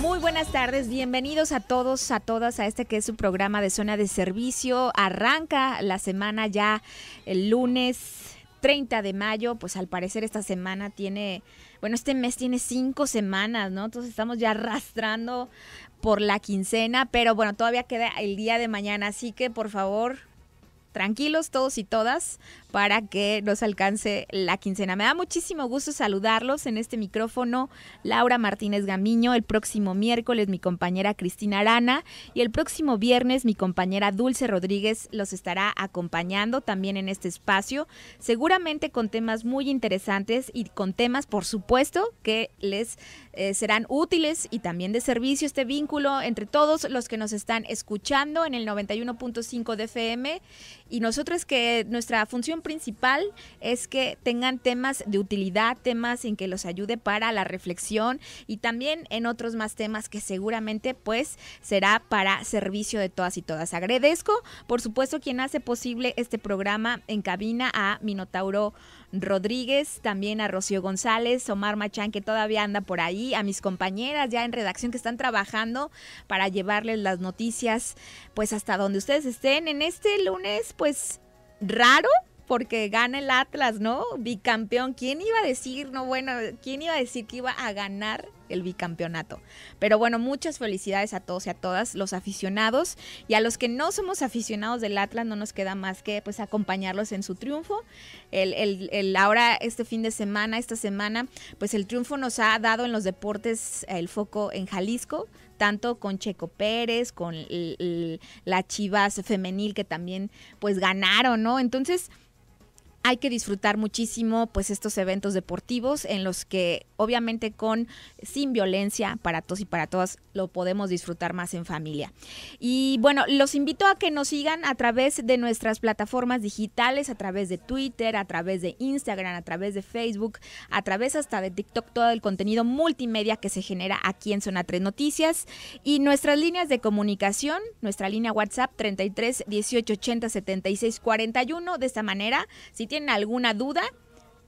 Muy buenas tardes, bienvenidos a todos, a todas a este que es su programa de zona de servicio. Arranca la semana ya el lunes 30 de mayo, pues al parecer esta semana tiene, bueno, este mes tiene cinco semanas, ¿no? Entonces estamos ya arrastrando por la quincena, pero bueno, todavía queda el día de mañana, así que por favor, tranquilos todos y todas, para que nos alcance la quincena. Me da muchísimo gusto saludarlos en este micrófono. Laura Martínez Gamiño, el próximo miércoles mi compañera Cristina Arana y el próximo viernes mi compañera Dulce Rodríguez los estará acompañando también en este espacio, seguramente con temas muy interesantes y con temas, por supuesto, que les eh, serán útiles y también de servicio este vínculo entre todos los que nos están escuchando en el 91.5 de FM y nosotros que nuestra función principal es que tengan temas de utilidad, temas en que los ayude para la reflexión y también en otros más temas que seguramente pues será para servicio de todas y todas. Agradezco, por supuesto, quien hace posible este programa en cabina a Minotauro Rodríguez, también a Rocío González, Omar Machán, que todavía anda por ahí, a mis compañeras ya en redacción que están trabajando para llevarles las noticias, pues hasta donde ustedes estén en este lunes, pues raro, porque gana el Atlas, ¿no? Bicampeón. ¿Quién iba a decir, no, bueno, quién iba a decir que iba a ganar el bicampeonato? Pero bueno, muchas felicidades a todos y a todas los aficionados y a los que no somos aficionados del Atlas, no nos queda más que pues acompañarlos en su triunfo. El, ahora, este fin de semana, esta semana, pues el triunfo nos ha dado en los deportes el foco en Jalisco, tanto con Checo Pérez, con la Chivas femenil que también pues ganaron, ¿no? Entonces, hay que disfrutar muchísimo pues estos eventos deportivos en los que obviamente con sin violencia para todos y para todas lo podemos disfrutar más en familia. Y bueno, los invito a que nos sigan a través de nuestras plataformas digitales, a través de Twitter, a través de Instagram, a través de Facebook, a través hasta de TikTok, todo el contenido multimedia que se genera aquí en Zona Tres Noticias y nuestras líneas de comunicación, nuestra línea WhatsApp 33 18 80 76 41. De esta manera, si tienen alguna duda,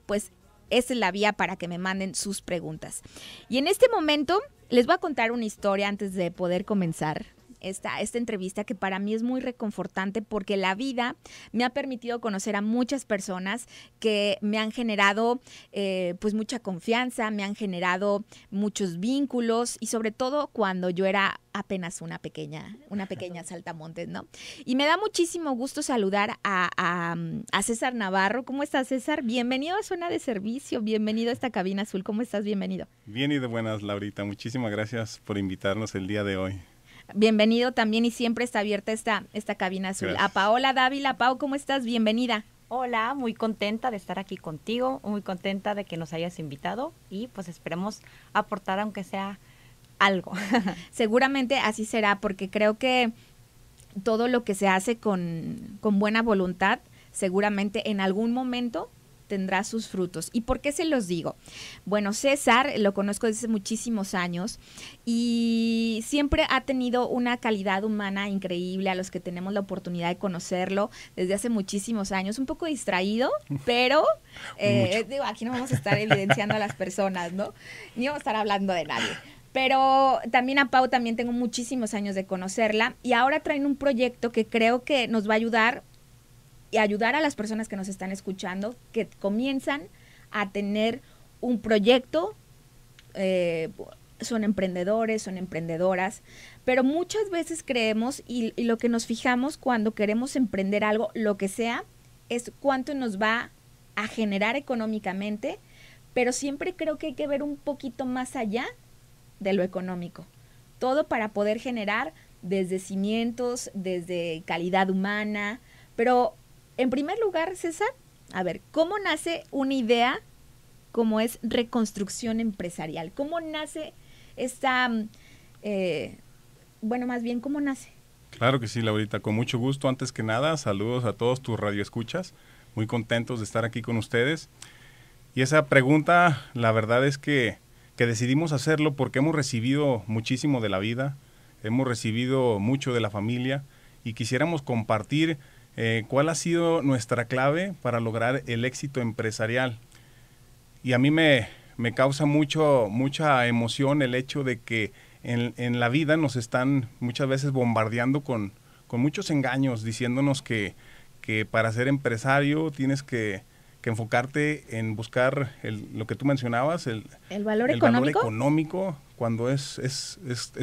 pues esa es la vía para que me manden sus preguntas. Y en este momento les voy a contar una historia antes de poder comenzar esta, esta entrevista que para mí es muy reconfortante porque la vida me ha permitido conocer a muchas personas que me han generado eh, pues mucha confianza, me han generado muchos vínculos y sobre todo cuando yo era apenas una pequeña, una pequeña saltamontes, ¿no? Y me da muchísimo gusto saludar a, a, mm, a César Navarro. ¿Cómo estás, César? Bienvenido a Zona de Servicio, bienvenido a esta cabina azul. ¿Cómo estás? Bienvenido. Bien y de buenas, Laurita. Muchísimas gracias por invitarnos el día de hoy. Bienvenido también y siempre está abierta esta, esta cabina azul. A Paola Dávila, Pau, ¿cómo estás? Bienvenida. Hola, muy contenta de estar aquí contigo, muy contenta de que nos hayas invitado y pues esperemos aportar aunque sea algo. Seguramente así será porque creo que todo lo que se hace con, con buena voluntad, seguramente en algún momento tendrá sus frutos. ¿Y por qué se los digo? Bueno, César lo conozco desde muchísimos años y siempre ha tenido una calidad humana increíble a los que tenemos la oportunidad de conocerlo desde hace muchísimos años, un poco distraído, pero eh, digo, aquí no vamos a estar evidenciando a las personas, ¿no? Ni vamos a estar hablando de nadie. Pero también a Pau también tengo muchísimos años de conocerla y ahora traen un proyecto que creo que nos va a ayudar y ayudar a las personas que nos están escuchando, que comienzan a tener un proyecto, eh, son emprendedores, son emprendedoras, pero muchas veces creemos y, y, lo que nos fijamos cuando queremos emprender algo, lo que sea, es cuánto nos va a generar económicamente, pero siempre creo que hay que ver un poquito más allá de lo económico. Todo para poder generar desde cimientos, desde calidad humana, pero en primer lugar, César, a ver, ¿cómo nace una idea como es reconstrucción empresarial? ¿Cómo nace esta, mm, eh, bueno, más bien, ¿cómo nace? Claro que sí, Laurita, con mucho gusto. Antes que nada, saludos a todos tus radioescuchas. Muy contentos de estar aquí con ustedes. Y esa pregunta, la verdad es que, que decidimos hacerlo porque hemos recibido muchísimo de la vida, hemos recibido mucho de la familia y quisiéramos compartir eh, ¿cuál ha sido nuestra clave para lograr el éxito empresarial? Y a mí me, causa mucha emoción el hecho de que en, la vida nos están muchas veces bombardeando con, muchos engaños, diciéndonos que, para ser empresario tienes que, enfocarte en buscar el, lo que tú mencionabas, el, valor, económico? cuando es,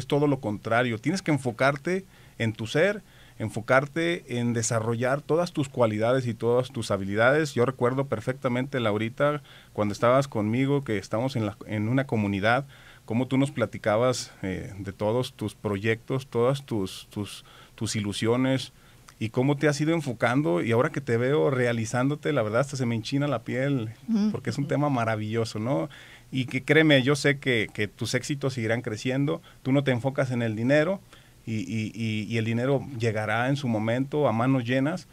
todo lo contrario. Tienes que enfocarte en tu ser, enfocarte en desarrollar todas tus cualidades y todas tus habilidades. Yo recuerdo perfectamente, Laurita, cuando estabas conmigo, que estamos en, una comunidad, cómo tú nos platicabas eh, de todos tus proyectos, todas tus, tus, ilusiones, y cómo te has ido enfocando y ahora que te veo realizándote, la verdad hasta se me enchina la piel, porque es un tema maravilloso, ¿no? Y que créeme, yo sé que tus éxitos seguirán creciendo, tú no te enfocas en el dinero, y, y, el dinero llegará en su momento a manos llenas,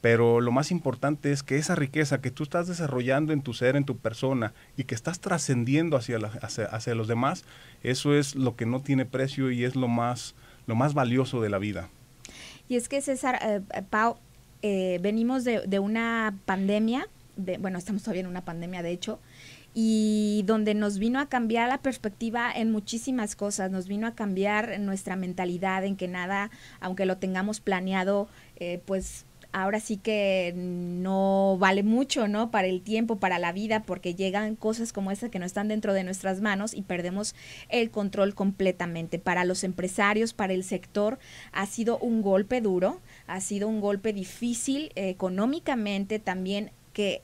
pero lo más importante es que esa riqueza que tú estás desarrollando en tu ser, en tu persona y que estás trascendiendo hacia, hacia, los demás, eso es lo que no tiene precio y es lo más, lo más valioso de la vida. Y es que César, eh, eh, Pau, eh, venimos de, una pandemia, bueno, estamos todavía en una pandemia de hecho, y donde nos vino a cambiar la perspectiva en muchísimas cosas, nos vino a cambiar nuestra mentalidad en que nada, aunque lo tengamos planeado, eh, pues ahora sí que no vale mucho, ¿no? Para el tiempo, para la vida, porque llegan cosas como estas que no están dentro de nuestras manos y perdemos el control completamente. Para los empresarios, para el sector, ha sido un golpe duro, ha sido un golpe difícil eh, económicamente también que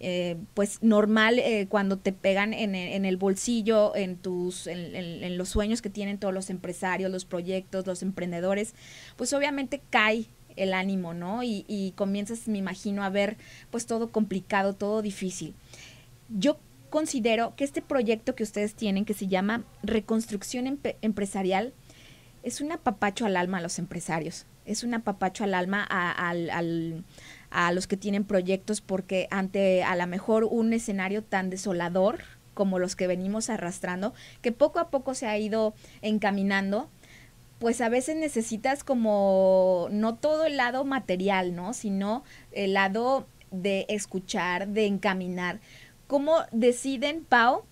eh, pues normal eh, cuando te pegan en, el bolsillo, en tus, en, los sueños que tienen todos los empresarios, los proyectos, los emprendedores, pues obviamente cae el ánimo, ¿no? Y, comienzas, me imagino, a ver pues todo complicado, todo difícil. Yo considero que este proyecto que ustedes tienen, que se llama Reconstrucción Empresarial, es un apapacho al alma a los empresarios, es un apapacho al alma al, a los que tienen proyectos porque ante a lo mejor un escenario tan desolador como los que venimos arrastrando, que poco a poco se ha ido encaminando, pues a veces necesitas como no todo el lado material, ¿no? Sino el lado de escuchar, de encaminar. ¿Cómo deciden, Pau,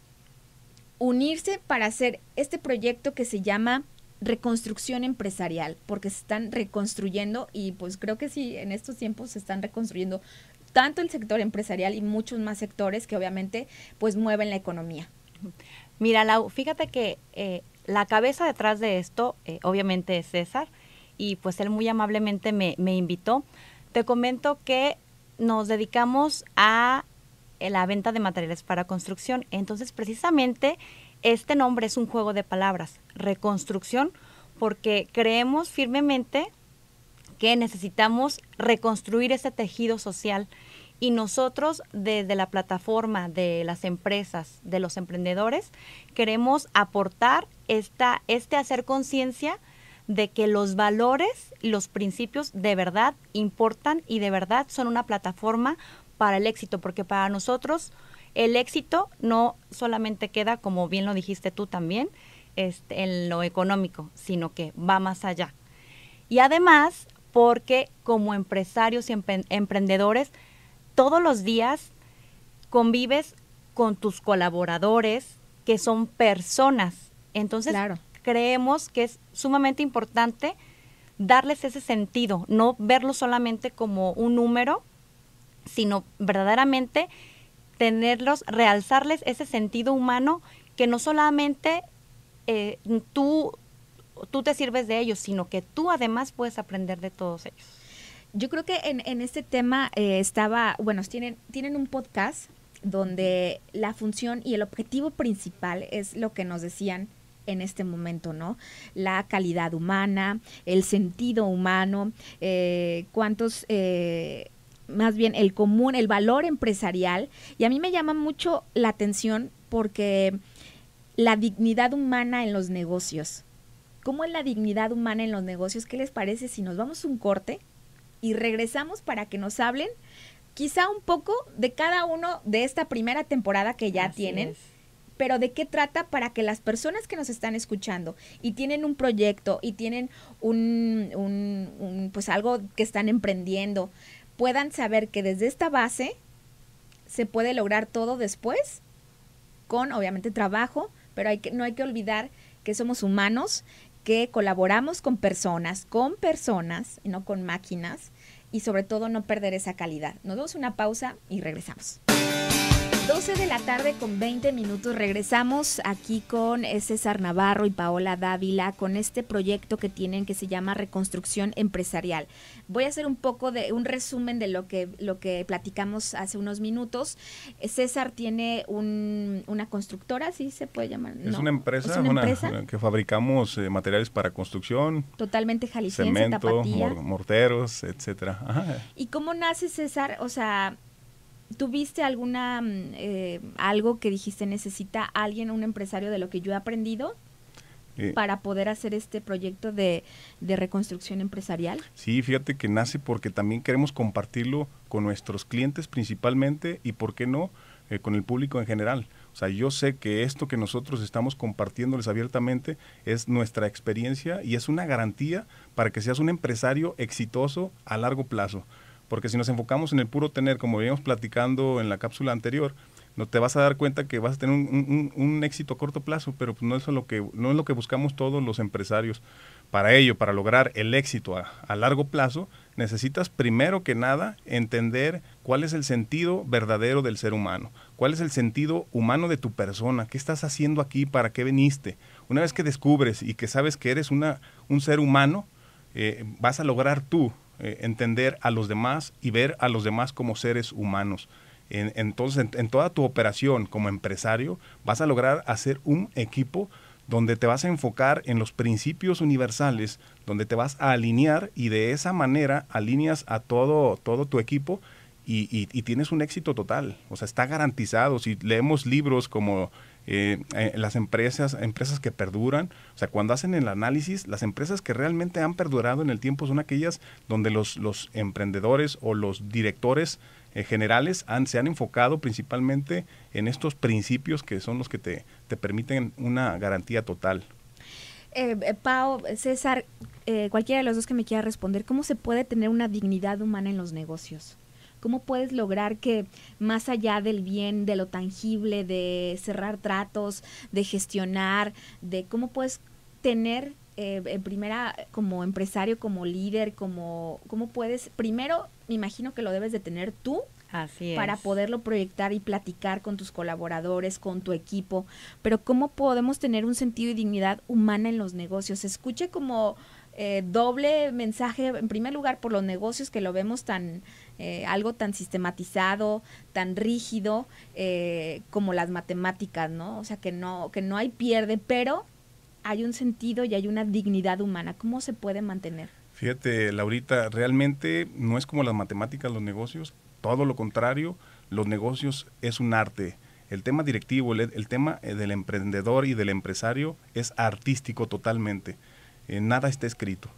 unirse para hacer este proyecto que se llama reconstrucción empresarial, porque se están reconstruyendo y pues creo que sí, en estos tiempos se están reconstruyendo tanto el sector empresarial y muchos más sectores que obviamente pues mueven la economía. Mira, fíjate que eh, la cabeza detrás de esto eh, obviamente es César y pues él muy amablemente me, me invitó. Te comento que nos dedicamos a eh, la venta de materiales para construcción. Entonces, precisamente este nombre es un juego de palabras, reconstrucción, porque creemos firmemente que necesitamos reconstruir ese tejido social y nosotros desde la plataforma de las empresas, de los emprendedores, queremos aportar esta, este hacer conciencia de que los valores los principios de verdad importan y de verdad son una plataforma para el éxito, porque para nosotros el éxito no solamente queda, como bien lo dijiste tú también, este, en lo económico, sino que va más allá. Y además, porque como empresarios y emprendedores, todos los días convives con tus colaboradores, que son personas. Entonces, creemos que es sumamente importante darles ese sentido, no verlo solamente como un número, sino verdaderamente tenerlos, realzarles ese sentido humano que no solamente eh, tú, tú te sirves de ellos, sino que tú además puedes aprender de todos ellos. Yo creo que en, este tema eh, estaba, bueno, tienen, tienen un podcast donde la función y el objetivo principal es lo que nos decían en este momento, ¿no? La calidad humana, el sentido humano, eh, cuántos más bien el común, el valor empresarial. Y a mí me llama mucho la atención porque la dignidad humana en los negocios. ¿Cómo es la dignidad humana en los negocios? ¿Qué les parece si nos vamos un corte y regresamos para que nos hablen quizá un poco de cada uno de esta primera temporada que ya tienen? pero de qué trata para que las personas que nos están escuchando y tienen un proyecto y tienen un, un, pues algo que están emprendiendo, puedan saber que desde esta base se puede lograr todo después, con obviamente trabajo, pero hay que, no hay que olvidar que somos humanos, que colaboramos con personas, con personas, y no con máquinas, y sobre todo no perder esa calidad. Nos vemos una pausa y regresamos. 12 de la tarde con 20 minutos regresamos aquí con eh, César Navarro y Paola Dávila con este proyecto que tienen que se llama Reconstrucción Empresarial. Voy a hacer un poco de un resumen de lo que, lo que platicamos hace unos minutos. Eh, César tiene una constructora, ¿sí se puede llamar? Es una empresa, que fabricamos eh, materiales para construcción. Totalmente jalisciense, Cemento, morteros, etcétera. ¿Y cómo nace César? O sea, ¿Tuviste alguna, mm, eh, algo que dijiste necesita alguien, un empresario de lo que yo he aprendido? para poder hacer este proyecto de, de, reconstrucción empresarial? Sí, fíjate que nace porque también queremos compartirlo con nuestros clientes principalmente y, ¿por qué no?, eh, con el público en general. O sea, yo sé que esto que nosotros estamos compartiéndoles abiertamente es nuestra experiencia y es una garantía para que seas un empresario exitoso a largo plazo. Porque si nos enfocamos en el puro tener, como veníamos platicando en la cápsula anterior, no te vas a dar cuenta que vas a tener un, éxito a corto plazo, pero pues, no, es lo que, no es lo que buscamos todos los empresarios. Para ello, para lograr el éxito a, largo plazo, necesitas primero que nada entender cuál es el sentido verdadero del ser humano, cuál es el sentido humano de tu persona, qué estás haciendo aquí, para qué viniste. Una vez que descubres y que sabes que eres una, un ser humano, eh, vas a lograr tú eh, entender a los demás y ver a los demás como seres humanos. entonces, en, toda tu operación como empresario, vas a lograr hacer un equipo donde te vas a enfocar en los principios universales, donde te vas a alinear y de esa manera alineas a todo, todo tu equipo y, y, tienes un éxito total. O sea, está garantizado. Si leemos libros como eh, eh, las empresas, empresas que perduran. O sea, cuando hacen el análisis, las empresas que realmente han perdurado en el tiempo son aquellas donde los, los emprendedores o los directores eh, generales han, se han enfocado principalmente en estos principios que son los que te, permiten una garantía total. Eh, eh Pau, César, cualquiera de los dos que me quiera responder, ¿cómo se puede tener una dignidad humana en los negocios? ¿Cómo puedes lograr que más allá del bien, de lo tangible, de cerrar tratos, de gestionar, de cómo puedes tener eh, en primera como empresario, como líder, como cómo puedes primero me imagino que lo debes de tener tú para poderlo proyectar y platicar con tus colaboradores, con tu equipo, pero cómo podemos tener un sentido y dignidad humana en los negocios. escuche como eh, doble mensaje, en primer lugar, por los negocios que lo vemos tan eh, algo tan sistematizado, tan rígido eh, como las matemáticas, ¿no? O sea, que no, que no hay pierde, pero hay un sentido y hay una dignidad humana. ¿Cómo se puede mantener? Fíjate, Laurita, realmente no es como las matemáticas, los negocios, todo lo contrario, los negocios es un arte. El tema directivo, el, tema eh, del emprendedor y del empresario es artístico totalmente. nada está escrito.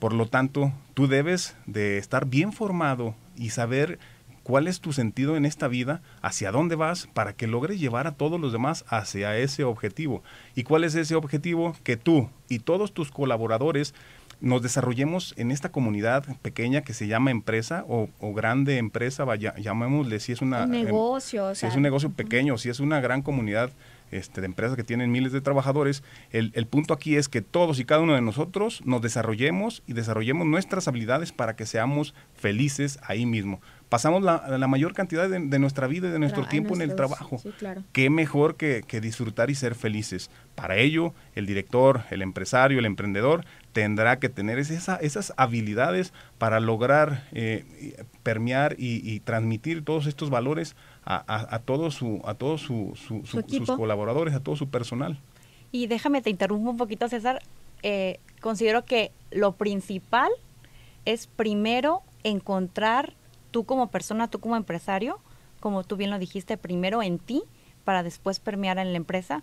Por lo tanto, tú debes de estar bien formado y saber cuál es tu sentido en esta vida, hacia dónde vas, para que logres llevar a todos los demás hacia ese objetivo. ¿Y cuál es ese objetivo? Que tú y todos tus colaboradores nos desarrollemos en esta comunidad pequeña que se llama empresa o, grande empresa, vaya, llamémosle si es una... Em, negocio. o si es un negocio pequeño, si es una gran comunidad este, de empresas que tienen miles de trabajadores, el, punto aquí es que todos y cada uno de nosotros nos desarrollemos y desarrollemos nuestras habilidades para que seamos felices ahí mismo. Pasamos la, mayor cantidad de, nuestra vida y de nuestro tiempo en el trabajo. Sí, Qué mejor que, disfrutar y ser felices. Para ello, el director, el empresario, el emprendedor tendrá que tener esas habilidades para lograr eh, permear y, y, transmitir todos estos valores a, su, a todos sus colaboradores, a todo su personal. Y déjame, te interrumpo un poquito, César. Eh, considero que lo principal es primero encontrar tú como persona, tú como empresario, como tú bien lo dijiste, primero en ti para después permear en la empresa,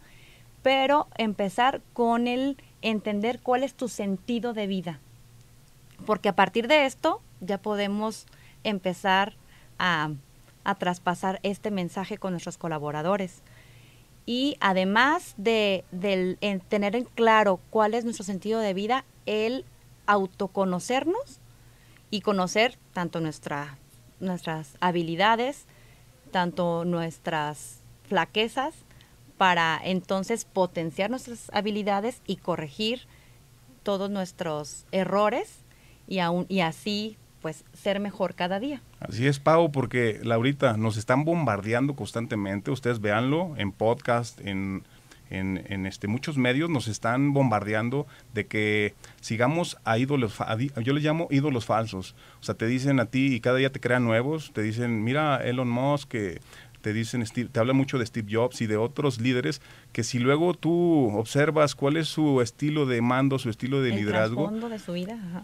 pero empezar con el entender cuál es tu sentido de vida. Porque a partir de esto ya podemos empezar a a traspasar este mensaje con nuestros colaboradores. Y además de, tener en claro cuál es nuestro sentido de vida, el autoconocernos y conocer tanto nuestras habilidades, tanto nuestras flaquezas, para entonces potenciar nuestras habilidades y corregir todos nuestros errores y, aún, y así pues ser mejor cada día. Así es, Pau, porque Laurita, nos están bombardeando constantemente, ustedes veanlo en podcast, en, en, este, muchos medios nos están bombardeando de que sigamos a ídolos, yo les llamo ídolos falsos, o sea, te dicen a ti y cada día te crean nuevos, te dicen, mira Elon Musk, que te dicen, te habla mucho de Steve Jobs y de otros líderes, que si luego tú observas cuál es su estilo de mando, su estilo de liderazgo,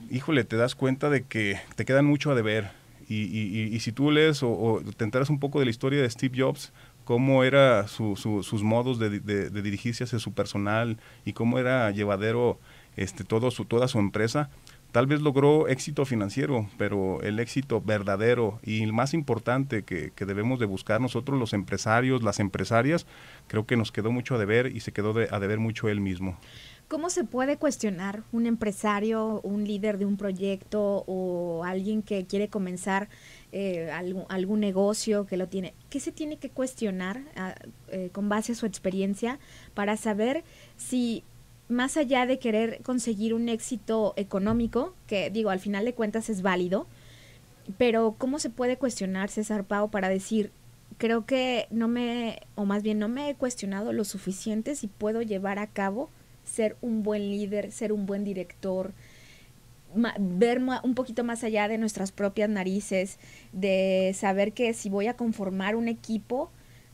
híjole, te das cuenta de que te quedan mucho a deber. Y, y, si tú lees o, te enteras un poco de la historia de Steve Jobs, cómo era sus modos de, dirigirse hacia su personal y cómo era llevadero este, todo su, toda su empresa, Tal vez logró éxito financiero, pero el éxito verdadero y el más importante que, debemos de buscar nosotros los empresarios, las empresarias, creo que nos quedó mucho a deber y se quedó de, a deber mucho él mismo. ¿Cómo se puede cuestionar un empresario, un líder de un proyecto o alguien que quiere comenzar eh, algún, negocio que lo tiene? ¿Qué se tiene que cuestionar ah, eh, con base a su experiencia para saber si más allá de querer conseguir un éxito económico, que digo, al final de cuentas es válido, pero ¿cómo se puede cuestionar César Pau para decir, creo que no me, o más bien no me he cuestionado lo suficiente si puedo llevar a cabo ser un buen líder, ser un buen director, ver un poquito más allá de nuestras propias narices, de saber que si voy a conformar un equipo,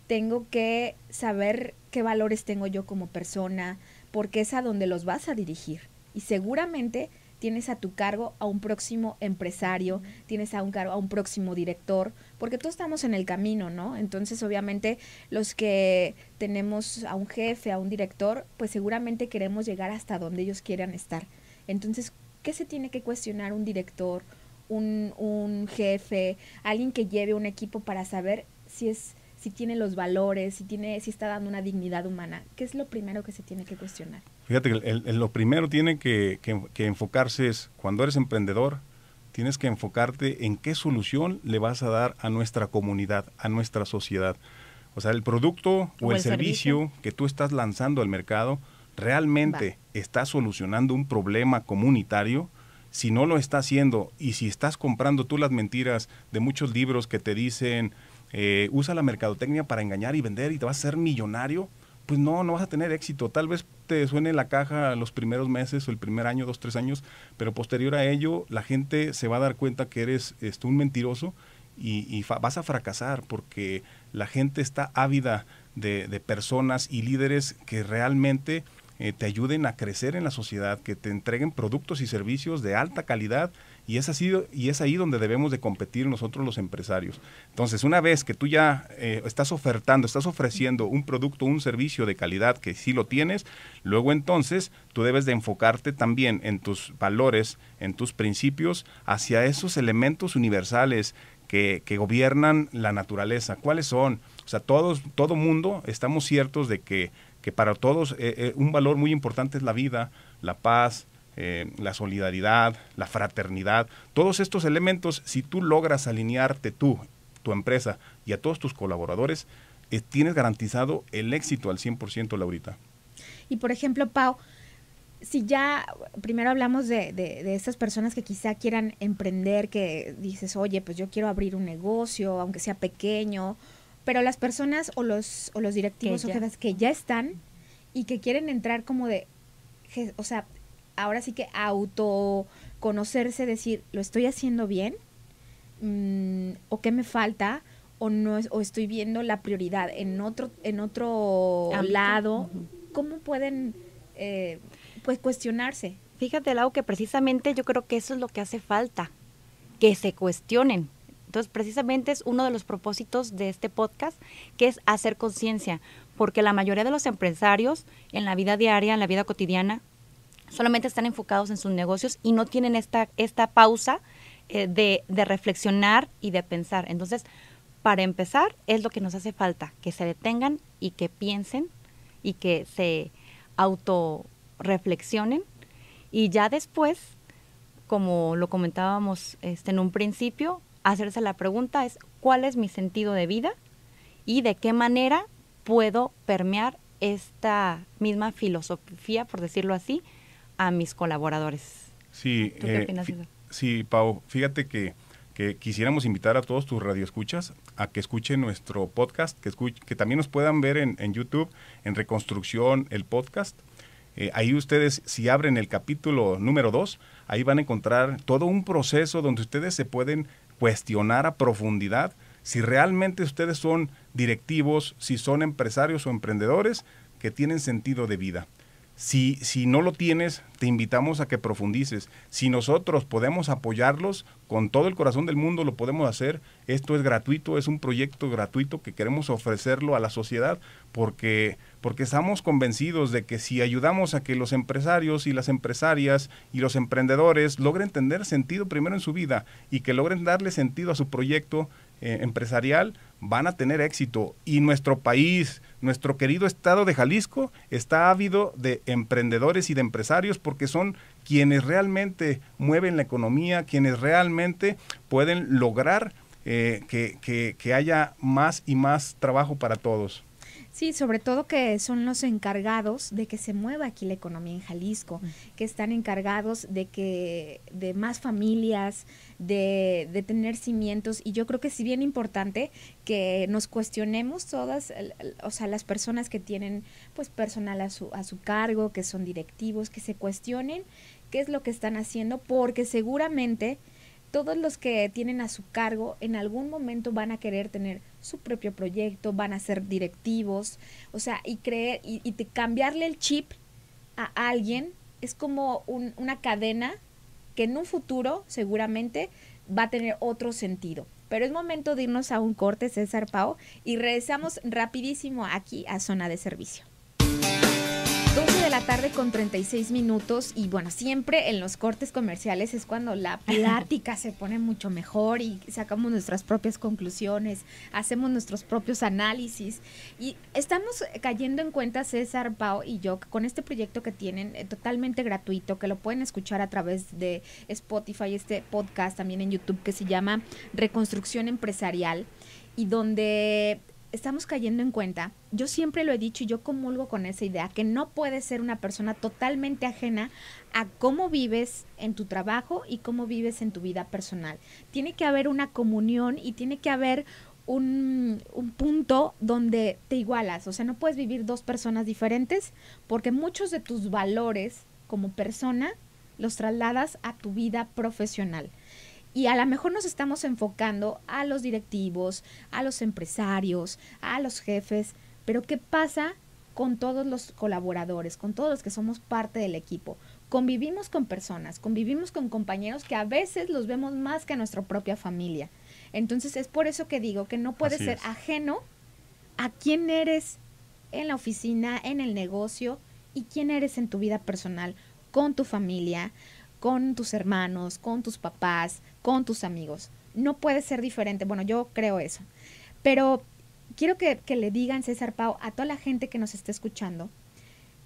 tengo que saber qué valores tengo yo como persona, porque es a donde los vas a dirigir. Y seguramente tienes a tu cargo a un próximo empresario, tienes a un cargo a un próximo director, porque todos estamos en el camino, ¿no? Entonces, obviamente, los que tenemos a un jefe, a un director, pues seguramente queremos llegar hasta donde ellos quieran estar. Entonces, ¿qué se tiene que cuestionar un director, un, un jefe, alguien que lleve un equipo para saber si es si tiene los valores, si, tiene, si está dando una dignidad humana. ¿Qué es lo primero que se tiene que cuestionar? Fíjate que el, lo primero tiene que, que, que enfocarse es, cuando eres emprendedor, tienes que enfocarte en qué solución le vas a dar a nuestra comunidad, a nuestra sociedad. O sea, el producto o, el, servicio, que tú estás lanzando al mercado realmente está solucionando un problema comunitario. Si no lo está haciendo y si estás comprando tú las mentiras de muchos libros que te dicen eh, usa la mercadotecnia para engañar y vender y te vas a ser millonario, pues no, no vas a tener éxito. Tal vez te suene la caja los primeros meses o el primer año, dos, tres años, pero posterior a ello la gente se va a dar cuenta que eres este, un mentiroso y, vas a fracasar porque la gente está ávida de, personas y líderes que realmente eh, te ayuden a crecer en la sociedad, que te entreguen productos y servicios de alta calidad y es, y es ahí donde debemos de competir nosotros los empresarios. Entonces, una vez que tú ya eh, estás ofertando, estás ofreciendo un producto, un servicio de calidad que sí lo tienes, luego entonces tú debes de enfocarte también en tus valores, en tus principios, hacia esos elementos universales que, gobiernan la naturaleza. ¿Cuáles son? O sea, todos, todo mundo estamos ciertos de que, para todos eh, eh, un valor muy importante es la vida, la paz, eh, la solidaridad, la fraternidad, todos estos elementos, si tú logras alinearte tú, tu empresa y a todos tus colaboradores, eh, tienes garantizado el éxito al 100%, Laurita. Y por ejemplo, Pau, si ya primero hablamos de, de, estas personas que quizá quieran emprender, que dices, oye, pues yo quiero abrir un negocio, aunque sea pequeño, pero las personas o los, o los directivos o jefes que ya están y que quieren entrar como de, o sea, ahora sí que autoconocerse, decir, ¿lo estoy haciendo bien? Mm, ¿O qué me falta? O, no o estoy viendo la prioridad en otro, en otro lado. ¿Cómo pueden eh, pues cuestionarse? Fíjate, Lau, que precisamente yo creo que eso es lo que hace falta, que se cuestionen. Entonces, precisamente es uno de los propósitos de este podcast, que es hacer conciencia, porque la mayoría de los empresarios en la vida diaria, en la vida cotidiana, solamente están enfocados en sus negocios y no tienen esta, esta pausa eh, de, reflexionar y de pensar. Entonces, para empezar, es lo que nos hace falta, que se detengan y que piensen y que se autorreflexionen. Y ya después, como lo comentábamos este, en un principio, hacerse la pregunta es cuál es mi sentido de vida y de qué manera puedo permear esta misma filosofía, por decirlo así, a mis colaboradores. Sí, eh, Pau, fíjate que, quisiéramos invitar a todos tus radioescuchas a que escuchen nuestro podcast, que, que también nos puedan ver en, YouTube, en Reconstrucción, el podcast. Eh, ahí ustedes, si abren el capítulo número 2, ahí van a encontrar todo un proceso donde ustedes se pueden cuestionar a profundidad si realmente ustedes son directivos, si son empresarios o emprendedores que tienen sentido de vida. Si, si no lo tienes, te invitamos a que profundices. Si nosotros podemos apoyarlos con todo el corazón del mundo, lo podemos hacer. Esto es gratuito, es un proyecto gratuito que queremos ofrecerlo a la sociedad porque, porque estamos convencidos de que si ayudamos a que los empresarios y las empresarias y los emprendedores logren tener sentido primero en su vida y que logren darle sentido a su proyecto, eh, empresarial van a tener éxito. Y nuestro país, nuestro querido estado de Jalisco, está ávido de emprendedores y de empresarios porque son quienes realmente mueven la economía, quienes realmente pueden lograr eh, que, que haya más y más trabajo para todos. Sí, sobre todo que son los encargados de que se mueva aquí la economía en Jalisco, mm. que están encargados de que de más familias, de, tener cimientos y yo creo que sí bien importante que nos cuestionemos todas, o sea, las personas que tienen pues personal a su a su cargo, que son directivos, que se cuestionen qué es lo que están haciendo porque seguramente todos los que tienen a su cargo en algún momento van a querer tener su propio proyecto, van a ser directivos, o sea, y creer, y, cambiarle el chip a alguien es como una cadena que en un futuro seguramente va a tener otro sentido. Pero es momento de irnos a un corte, César Pau, y regresamos rapidísimo aquí a Zona de Servicio. 12 de la tarde con 36 minutos y bueno, siempre en los cortes comerciales es cuando la plática se pone mucho mejor y sacamos nuestras propias conclusiones, hacemos nuestros propios análisis y estamos cayendo en cuenta César, Pau y yo con este proyecto que tienen eh, totalmente gratuito, que lo pueden escuchar a través de Spotify, este podcast también en YouTube que se llama Reconstrucción Empresarial y donde estamos cayendo en cuenta, yo siempre lo he dicho y yo comulgo con esa idea, que no puedes ser una persona totalmente ajena a cómo vives en tu trabajo y cómo vives en tu vida personal. Tiene que haber una comunión y tiene que haber un, un, punto donde te igualas. O sea, no puedes vivir dos personas diferentes porque muchos de tus valores como persona los trasladas a tu vida profesional. Y a lo mejor nos estamos enfocando a los directivos, a los empresarios, a los jefes, pero ¿qué pasa con todos los colaboradores, con todos los que somos parte del equipo? Convivimos con personas, convivimos con compañeros que a veces los vemos más que a nuestra propia familia. Entonces es por eso que digo que no puedes ser ajeno a quién eres en la oficina, en el negocio y quién eres en tu vida personal, con tu familia, con tus hermanos, con tus papás, con tus amigos. No puede ser diferente. Bueno, yo creo eso. Pero quiero que, le digan, César Pau, a toda la gente que nos está escuchando,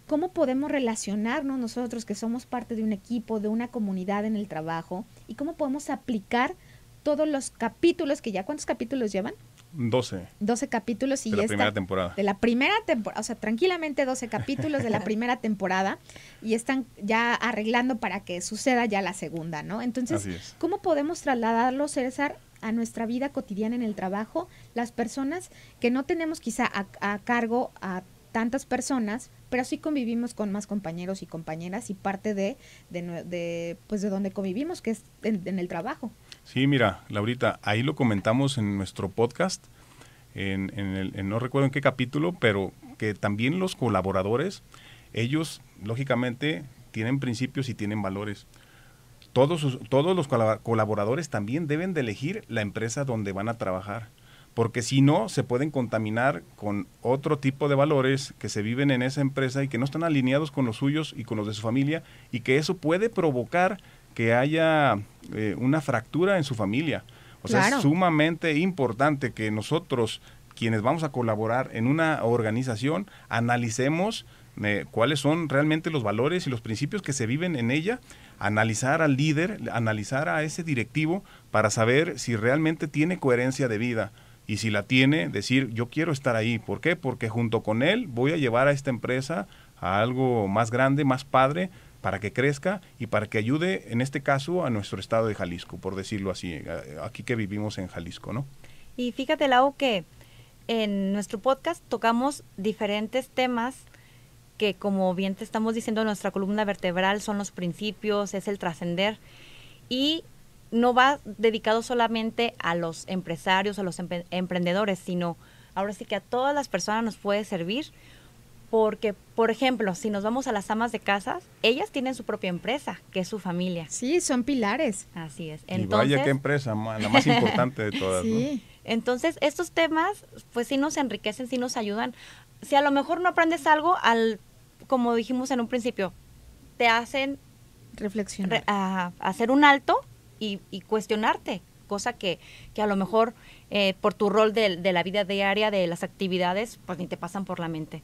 cómo podemos relacionarnos nosotros que somos parte de un equipo, de una comunidad en el trabajo, y cómo podemos aplicar todos los capítulos, que ya cuántos capítulos llevan? 12. 12 capítulos y de la primera temporada. De la primera temporada, o sea, tranquilamente 12 capítulos de la primera temporada y están ya arreglando para que suceda ya la segunda, ¿no? Entonces, ¿cómo podemos trasladarlo, César, a nuestra vida cotidiana en el trabajo? Las personas que no tenemos quizá a, cargo a tantas personas, pero sí convivimos con más compañeros y compañeras y parte de, de, pues de donde convivimos, que es en el trabajo. Sí, mira, Laurita, ahí lo comentamos en nuestro podcast, en, no recuerdo en qué capítulo, pero que también los colaboradores, ellos lógicamente tienen principios y tienen valores. Todos, todos los colaboradores también deben de elegir la empresa donde van a trabajar, porque si no, se pueden contaminar con otro tipo de valores que se viven en esa empresa y que no están alineados con los suyos y con los de su familia, y que eso puede provocar que haya eh, una fractura en su familia. O sea, es sumamente importante que nosotros, quienes vamos a colaborar en una organización, analicemos eh, cuáles son realmente los valores y los principios que se viven en ella, analizar al líder, analizar a ese directivo para saber si realmente tiene coherencia de vida. Y si la tiene, decir, yo quiero estar ahí. ¿Por qué? Porque junto con él voy a llevar a esta empresa a algo más grande, más padre, para que crezca y para que ayude, en este caso, a nuestro estado de Jalisco, por decirlo así, eh, aquí que vivimos en Jalisco, ¿no? Y fíjate, Lau, que en nuestro podcast tocamos diferentes temas que, como bien te estamos diciendo, nuestra columna vertebral son los principios, es el trascender. Y no va dedicado solamente a los empresarios, a los emprendedores, sino ahora sí que a todas las personas nos puede servir porque, por ejemplo, si nos vamos a las amas de casas, ellas tienen su propia empresa, que es su familia. Sí, son pilares. Así es. y vaya qué empresa, la más importante de todas. sí. Entonces, estos temas, pues sí nos enriquecen, sí nos ayudan. Si a lo mejor no aprendes algo, al, como dijimos en un principio, te hacen reflexionar. hacer un alto y, cuestionarte, cosa que, que, a lo mejor eh, por tu rol de la vida diaria, de las actividades, pues ni te pasan por la mente.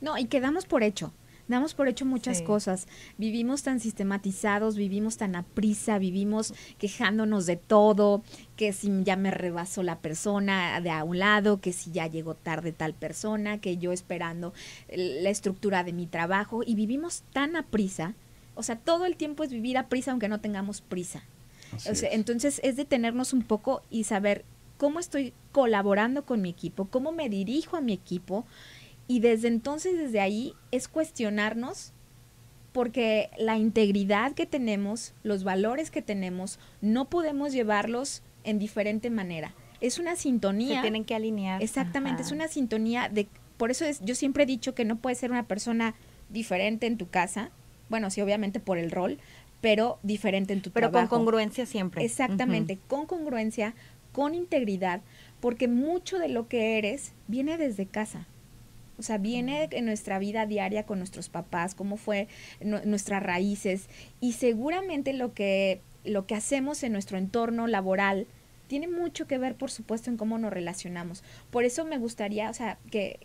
No, y quedamos por hecho. Damos por hecho muchas cosas. Vivimos tan sistematizados, vivimos tan a prisa, vivimos quejándonos de todo, que si ya me rebasó la persona de a un lado, que si ya llegó tarde tal persona, que yo esperando la estructura de mi trabajo y vivimos tan a prisa. O sea, todo el tiempo es vivir a prisa aunque no tengamos prisa. Entonces es detenernos un poco y saber cómo estoy colaborando con mi equipo, cómo me dirijo a mi equipo y desde entonces, desde ahí, es cuestionarnos porque la integridad que tenemos, los valores que tenemos, no podemos llevarlos en diferente manera. Es una sintonía. tienen que alinear. Exactamente, es una sintonía de... Por eso yo siempre he dicho que no puedes ser una persona diferente en tu casa. Bueno, sí, obviamente por el rol, pero diferente en tu pero trabajo. Pero con congruencia siempre. Exactamente, con congruencia, con integridad, porque mucho de lo que eres viene desde casa. O sea, viene en nuestra vida diaria con nuestros papás, cómo fue nuestras raíces y seguramente lo que, lo que hacemos en nuestro entorno laboral tiene mucho que ver, por supuesto, en cómo nos relacionamos. Por eso me gustaría, o sea, que,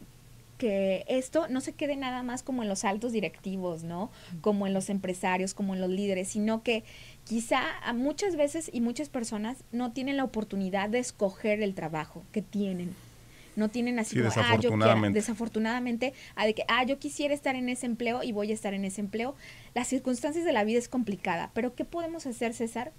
que esto no se quede nada más como en los altos directivos, ¿no? Como en los empresarios, como en los líderes, sino que quizá muchas veces y muchas personas no tienen la oportunidad de escoger el trabajo que tienen no tienen así ah, desafortunadamente. desafortunadamente, a de que, ah, yo quisiera estar en ese empleo y voy a estar en ese empleo. Las circunstancias de la vida es complicada, pero ¿qué podemos hacer, César,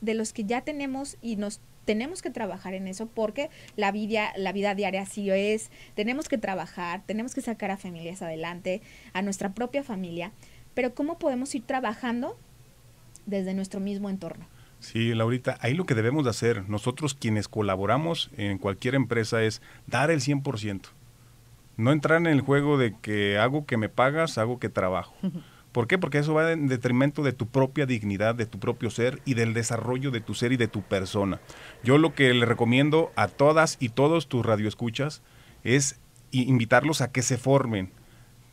de los que ya tenemos y nos tenemos que trabajar en eso porque la vida, la vida diaria así es, tenemos que trabajar, tenemos que sacar a familias adelante, a nuestra propia familia, pero ¿cómo podemos ir trabajando desde nuestro mismo entorno? Sí, Laurita, ahí lo que debemos de hacer nosotros quienes colaboramos en cualquier empresa es dar el 100%. No entrar en el juego de que hago que me pagas, hago que trabajo. ¿Por qué? Porque eso va en detrimento de tu propia dignidad, de tu propio ser y del desarrollo de tu ser y de tu persona. Yo lo que le recomiendo a todas y todos tus radioescuchas es invitarlos a que se formen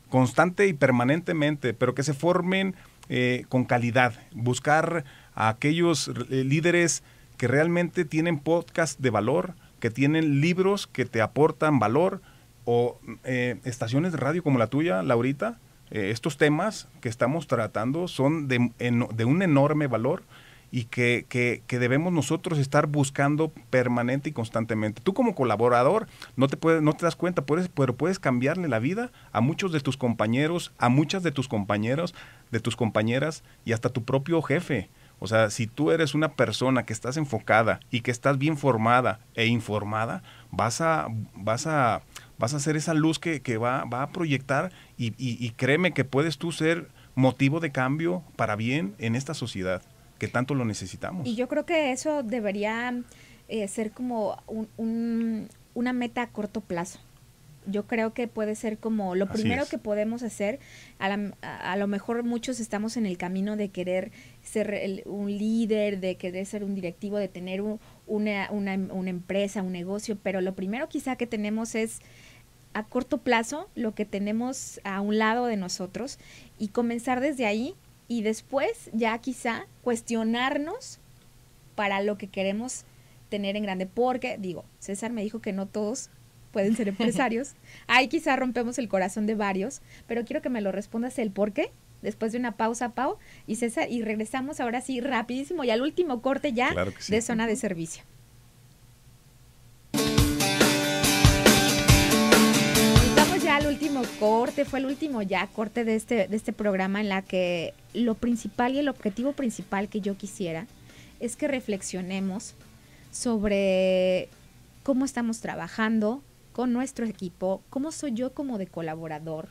constante y permanentemente, pero que se formen eh, con calidad. Buscar a aquellos eh, líderes que realmente tienen podcast de valor, que tienen libros que te aportan valor o eh, estaciones de radio como la tuya, Laurita. Eh, estos temas que estamos tratando son de, un enorme valor y que, debemos nosotros estar buscando permanente y constantemente. Tú como colaborador no te, puedes, no te das cuenta, puedes, pero puedes cambiarle la vida a muchos de tus compañeros, a muchas de tus compañeros, de tus compañeras y hasta tu propio jefe. O sea, si tú eres una persona que estás enfocada y que estás bien formada e informada, vas a, vas a, vas a ser esa luz que, va, a proyectar y, créeme que puedes tú ser motivo de cambio para bien en esta sociedad que tanto lo necesitamos. Y yo creo que eso debería eh, ser como un, un, una meta a corto plazo yo creo que puede ser como lo primero que podemos hacer. A, a, lo mejor muchos estamos en el camino de querer ser un líder, de querer ser un directivo, de tener una, una, una empresa, un negocio, pero lo primero quizá que tenemos es a corto plazo lo que tenemos a un lado de nosotros y comenzar desde ahí y después ya quizá cuestionarnos para lo que queremos tener en grande, porque digo, César me dijo que no todos pueden ser empresarios. Ahí quizá rompemos el corazón de varios, pero quiero que me lo respondas el por qué. Después de una pausa, Pau y César, y regresamos ahora sí rapidísimo y al último corte ya de zona de servicio. vamos ya al último corte, fue el último ya corte de este, de este programa en la que lo principal y el objetivo principal que yo quisiera es que reflexionemos sobre cómo estamos trabajando, con nuestro equipo, cómo soy yo como de colaborador.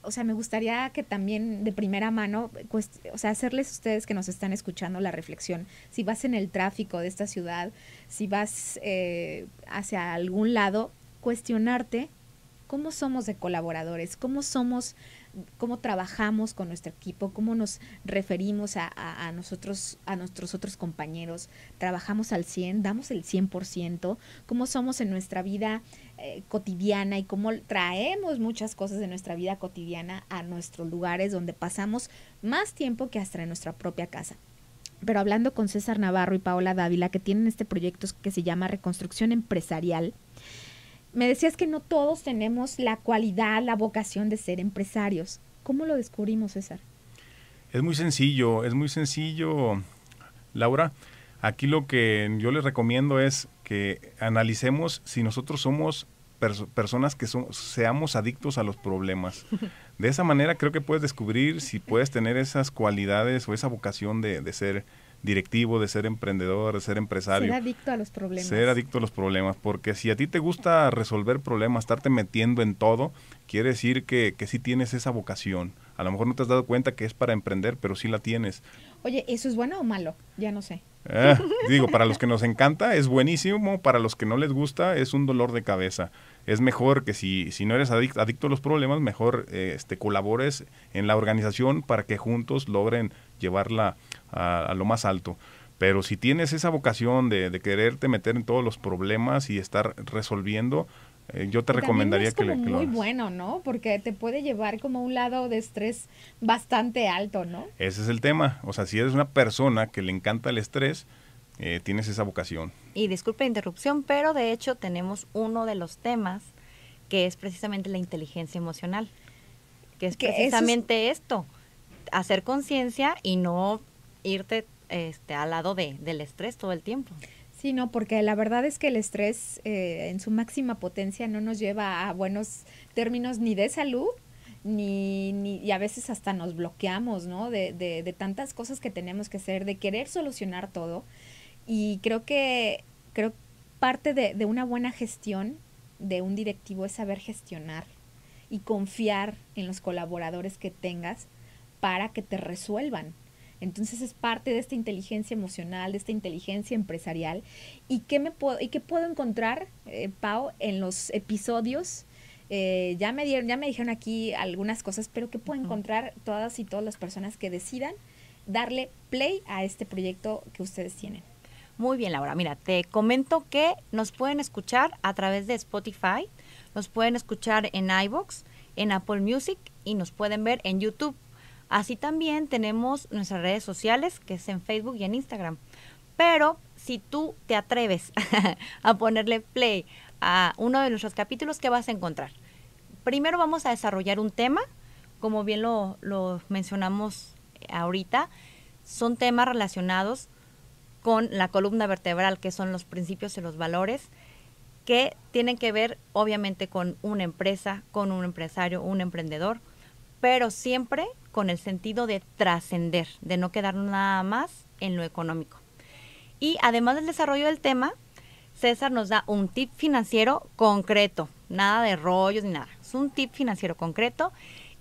O sea, me gustaría que también de primera mano, pues, o sea, hacerles ustedes que nos están escuchando la reflexión. Si vas en el tráfico de esta ciudad, si vas eh, hacia algún lado, cuestionarte cómo somos de colaboradores, cómo somos, cómo trabajamos con nuestro equipo, cómo nos referimos a, a nosotros, a nuestros otros compañeros, trabajamos al 100, damos el 100%, cómo somos en nuestra vida eh, cotidiana y cómo traemos muchas cosas de nuestra vida cotidiana a nuestros lugares donde pasamos más tiempo que hasta en nuestra propia casa. Pero hablando con César Navarro y Paola Dávila, que tienen este proyecto que se llama Reconstrucción Empresarial, me decías que no todos tenemos la cualidad, la vocación de ser empresarios. ¿Cómo lo descubrimos, César? Es muy sencillo, es muy sencillo, Laura. Aquí lo que yo les recomiendo es que analicemos si nosotros somos personas que seamos adictos a los problemas. De esa manera creo que puedes descubrir si puedes tener esas cualidades o esa vocación de, ser directivo, de ser emprendedor, de ser empresario. Ser adicto a los problemas. Ser adicto a los problemas, porque si a ti te gusta resolver problemas, estarte metiendo en todo, quiere decir que, que sí tienes esa vocación. A lo mejor no te has dado cuenta que es para emprender, pero sí la tienes. Oye, ¿eso es bueno o malo? Ya no sé. Ah, digo, para los que nos encanta es buenísimo, para los que no les gusta es un dolor de cabeza. Es mejor que si, si no eres adicto a los problemas, mejor este, colabores en la organización para que juntos logren llevarla a, lo más alto. Pero si tienes esa vocación de, de, quererte meter en todos los problemas y estar resolviendo, eh, yo te recomendaría que, le, que muy bueno, ¿no? Porque te puede llevar como a un lado de estrés bastante alto, ¿no? Ese es el tema. O sea, si eres una persona que le encanta el estrés, eh, tienes esa vocación. Y disculpe interrupción, pero de hecho tenemos uno de los temas que es precisamente la inteligencia emocional, que es precisamente esto, hacer conciencia y no irte este, al lado del estrés todo el tiempo. Sí, no, porque la verdad es que el estrés eh, en su máxima potencia no nos lleva a buenos términos ni de salud, ni, y a veces hasta nos bloqueamos, ¿no? De, tantas cosas que tenemos que hacer, de querer solucionar todo. Y creo que creo parte de una buena gestión de un directivo es saber gestionar y confiar en los colaboradores que tengas para que te resuelvan entonces es parte de esta inteligencia emocional, de esta inteligencia empresarial. ¿Y qué, me puedo, puedo encontrar, eh, Pau, en los episodios? Eh, ya, me ya me dijeron aquí algunas cosas, pero ¿qué puedo encontrar todas y todas las personas que decidan darle play a este proyecto que ustedes tienen? Muy bien, Laura. Mira, te comento que nos pueden escuchar a través de Spotify, nos pueden escuchar en iBox, en Apple Music y nos pueden ver en YouTube Así también tenemos nuestras redes sociales, que es en Facebook y en Instagram. Pero si tú te atreves a ponerle play a uno de nuestros capítulos, ¿qué vas a encontrar? Primero vamos a desarrollar un tema, como bien lo, mencionamos ahorita, son temas relacionados con la columna vertebral, que son los principios y los valores, que tienen que ver obviamente con una empresa, con un empresario, un emprendedor, pero siempre con el sentido de trascender, de no quedarnos nada más en lo económico. Y además del desarrollo del tema, César nos da un tip financiero concreto, nada de rollos ni nada, es un tip financiero concreto.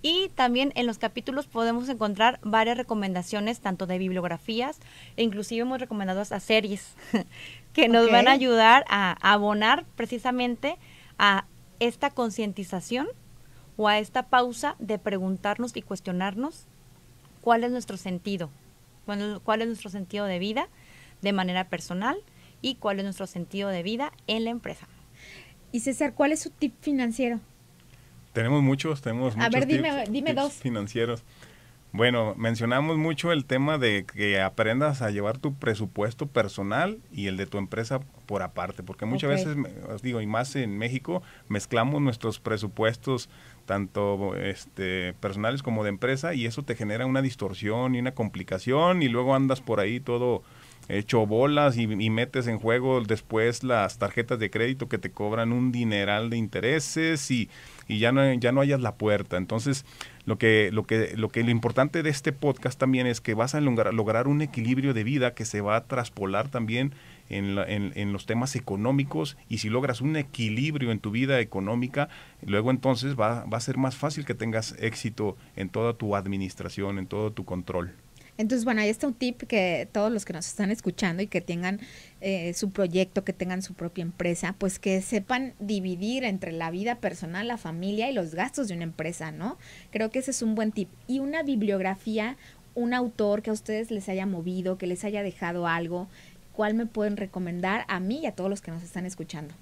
Y también en los capítulos podemos encontrar varias recomendaciones, tanto de bibliografías, e inclusive hemos recomendado a series que nos van a ayudar a abonar precisamente a esta concientización o a esta pausa de preguntarnos y cuestionarnos cuál es nuestro sentido, cuál es nuestro sentido de vida de manera personal y cuál es nuestro sentido de vida en la empresa. Y César, ¿cuál es su tip financiero? Tenemos muchos, tenemos muchos. ver, dime, dos. Financieros. Bueno, mencionamos mucho el tema de que aprendas a llevar tu presupuesto personal y el de tu empresa por aparte, porque muchas veces, os digo, y más en México, mezclamos nuestros presupuestos tanto este, personales como de empresa, y eso te genera una distorsión y una complicación, y luego andas por ahí todo hecho bolas y, metes en juego después las tarjetas de crédito que te cobran un dineral de intereses y, ya no ya no hayas la puerta. Entonces, lo que lo que lo que lo importante de este podcast también es que vas a lograr, un equilibrio de vida que se va a traspolar también en, en, en, los temas económicos y si logras un equilibrio en tu vida económica, luego entonces va, va a ser más fácil que tengas éxito en toda tu administración, en todo tu control. Entonces, bueno, ahí está un tip que todos los que nos están escuchando y que tengan eh, su proyecto, que tengan su propia empresa, pues que sepan dividir entre la vida personal, la familia y los gastos de una empresa, ¿no? Creo que ese es un buen tip. Y una bibliografía, un autor que a ustedes les haya movido, que les haya dejado algo, ¿cuál me pueden recomendar a mí y a todos los que nos están escuchando?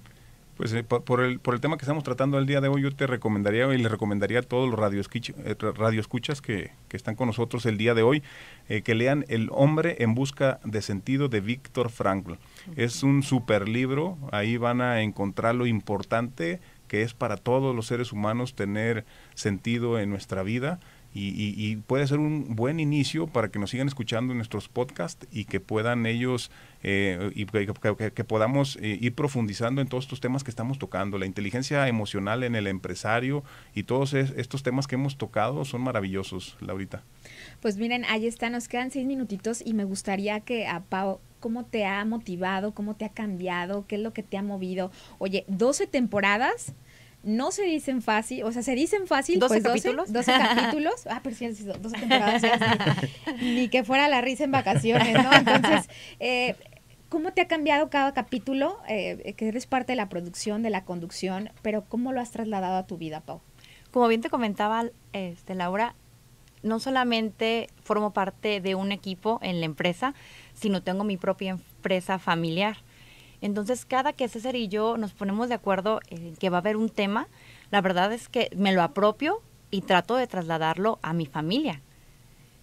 Pues eh, por, el, tema que estamos tratando el día de hoy, yo te recomendaría y les recomendaría a todos los radioescuchas eh, que, que están con nosotros el día de hoy eh, que lean El hombre en busca de sentido de Víctor Frankl. Es un super libro, ahí van a encontrar lo importante que es para todos los seres humanos tener sentido en nuestra vida. Y, y puede ser un buen inicio para que nos sigan escuchando en nuestros podcasts y que puedan ellos eh, y que, podamos eh, ir profundizando en todos estos temas que estamos tocando. La inteligencia emocional en el empresario y todos estos temas que hemos tocado son maravillosos, Laurita. Pues miren, ahí está, nos quedan seis minutitos y me gustaría que a Pau cómo te ha motivado, cómo te ha cambiado, qué es lo que te ha movido. Oye, 12 temporadas no se dicen fácil, o sea, se dicen fácil, 12 pues, capítulos. 12 capítulos. Ah, pero 12 temporadas. ni, que fuera la risa en vacaciones, ¿no? Entonces, eh, ¿Cómo te ha cambiado cada capítulo? Eh, eh, que eres parte de la producción, de la conducción, pero ¿cómo lo has trasladado a tu vida, Pau? Como bien te comentaba este, Laura, no solamente formo parte de un equipo en la empresa, sino tengo mi propia empresa familiar. Entonces, cada que César y yo nos ponemos de acuerdo en que va a haber un tema, la verdad es que me lo apropio y trato de trasladarlo a mi familia.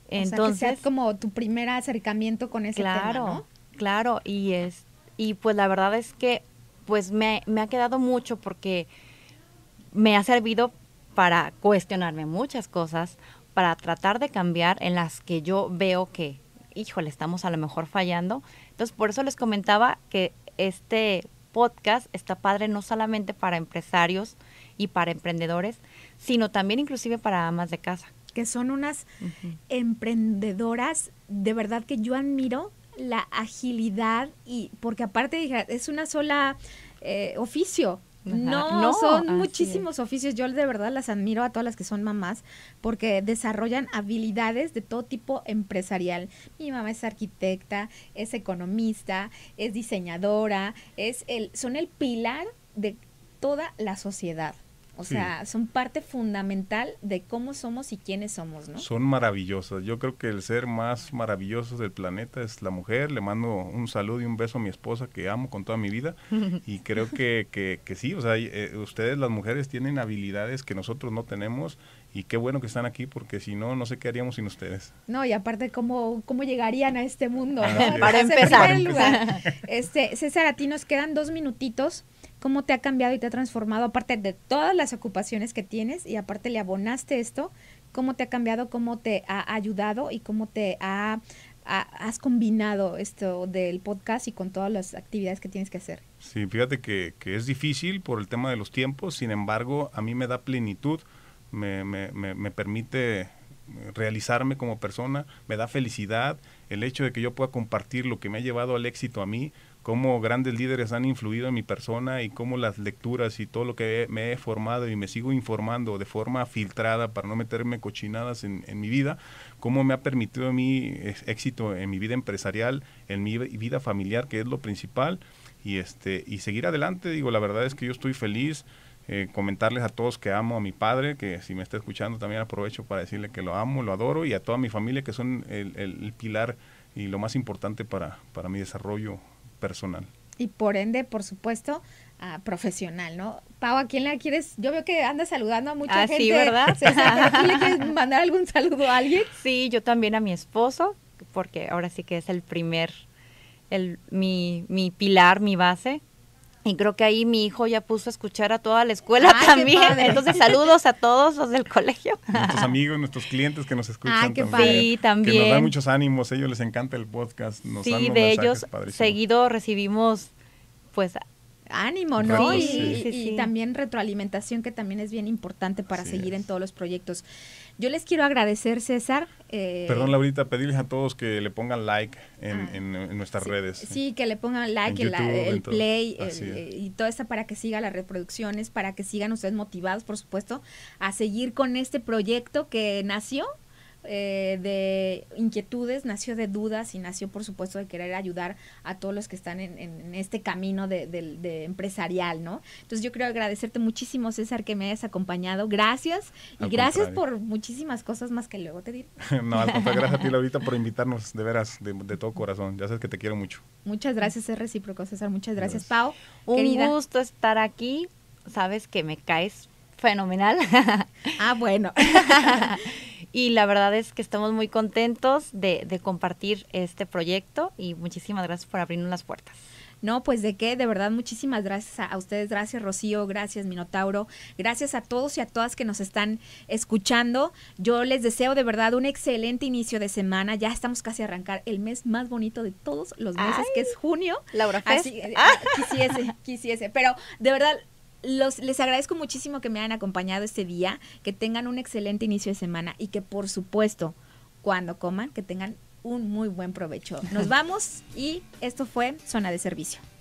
Entonces, como tu primer acercamiento con ese claro, tema, ¿no? claro, y es y pues la verdad es que pues me, me ha quedado mucho porque me ha servido para cuestionarme muchas cosas, para tratar de cambiar en las que yo veo que, híjole, estamos a lo mejor fallando. Entonces, por eso les comentaba que este podcast está padre no solamente para empresarios y para emprendedores, sino también inclusive para amas de casa. Que son unas emprendedoras de verdad que yo admiro la agilidad y porque aparte es una sola eh, oficio. No, son muchísimos oficios. Yo de verdad las admiro a todas las que son mamás porque desarrollan habilidades de todo tipo empresarial. Mi mamá es arquitecta, es economista, es diseñadora, es el, son el pilar de toda la sociedad. O sea, son parte fundamental de cómo somos y quiénes somos, ¿no? Son maravillosas. Yo creo que el ser más maravilloso del planeta es la mujer. Le mando un saludo y un beso a mi esposa que amo con toda mi vida. Y creo que, que, que sí, o sea, eh, ustedes las mujeres tienen habilidades que nosotros no tenemos y qué bueno que están aquí porque si no, no sé qué haríamos sin ustedes. No, y aparte, ¿cómo, cómo llegarían a este mundo? Ah, Para, empezar. Este, César, a ti nos quedan dos minutitos cómo te ha cambiado y te ha transformado, aparte de todas las ocupaciones que tienes y aparte le abonaste esto, cómo te ha cambiado, cómo te ha ayudado y cómo te ha, has combinado esto del podcast y con todas las actividades que tienes que hacer. Sí, fíjate que, es difícil por el tema de los tiempos, sin embargo, a mí me da plenitud, me permite realizarme como persona, me da felicidad el hecho de que yo pueda compartir lo que me ha llevado al éxito a mí, cómo grandes líderes han influido en mi persona y cómo las lecturas y todo lo que me he formado y me sigo informando de forma filtrada para no meterme cochinadas en, mi vida, cómo me ha permitido mi eh, éxito en mi vida empresarial, en mi vida familiar, que es lo principal, y, este, y seguir adelante. Digo, la verdad es que yo estoy feliz. Eh, comentarles a todos que amo a mi padre, que si me está escuchando también aprovecho para decirle que lo amo, lo adoro, y a toda mi familia que son el, pilar y lo más importante para, para mi desarrollo personal. Y por ende, por supuesto, profesional, ¿no? Pau, ¿a quién le quieres? Yo veo que anda saludando a mucha ah, Sí, ¿verdad? ¿A quién le quieres mandar algún saludo a alguien? Sí, yo también a mi esposo, porque ahora sí que es el primer, el, mi, mi pilar, mi base. Y creo que ahí mi hijo ya puso a escuchar a toda la escuela ah, también. Entonces, saludos a todos los del colegio. Nuestros amigos, nuestros clientes que nos ah, escuchan Ah, qué también. Que nos dan muchos ánimos, ellos les encanta el podcast. sí, de ellos seguido recibimos, pues... Ánimo, ¿no? Sí, y, sí. y, también retroalimentación, que también es bien importante para seguir en todos los proyectos. Yo les quiero agradecer, César. Eh, Perdón, Laurita, pedirles a todos que le pongan like en, ah, nuestras redes. Sí, que le pongan like, el, play eh, y todo eso para que sigan las reproducciones, para que sigan ustedes motivados, por supuesto, a seguir con este proyecto que nació eh, de inquietudes, nació de dudas y nació, por supuesto, de querer ayudar a todos los que están en, en este camino de, empresarial, ¿no? Entonces yo quiero agradecerte muchísimo, César, que me hayas acompañado. Gracias. Y gracias por muchísimas cosas más que luego te diré. no, al gracias a ti, Laurita, por invitarnos, de veras, de, de, todo corazón. Ya sabes que te quiero mucho. Muchas gracias, es recíproco, César. Muchas gracias, Pau. Un gusto estar aquí. Sabes que me caes fenomenal. ah, bueno. y la verdad es que estamos muy contentos de, compartir este proyecto y muchísimas gracias por abrirnos las puertas. No, pues de qué, de verdad, muchísimas gracias a, ustedes, gracias Rocío, gracias Minotauro, gracias a todos y a todas que nos están escuchando. Yo les deseo de verdad un excelente inicio de semana, ya estamos casi a arrancar el mes más bonito de todos los meses, que es junio. Laura eh, quisiese, quisiese, pero de verdad los, les agradezco muchísimo que me hayan acompañado este día, que tengan un excelente inicio de semana y que por supuesto, cuando coman, que tengan un muy buen provecho. Nos vamos y esto fue Zona de Servicio.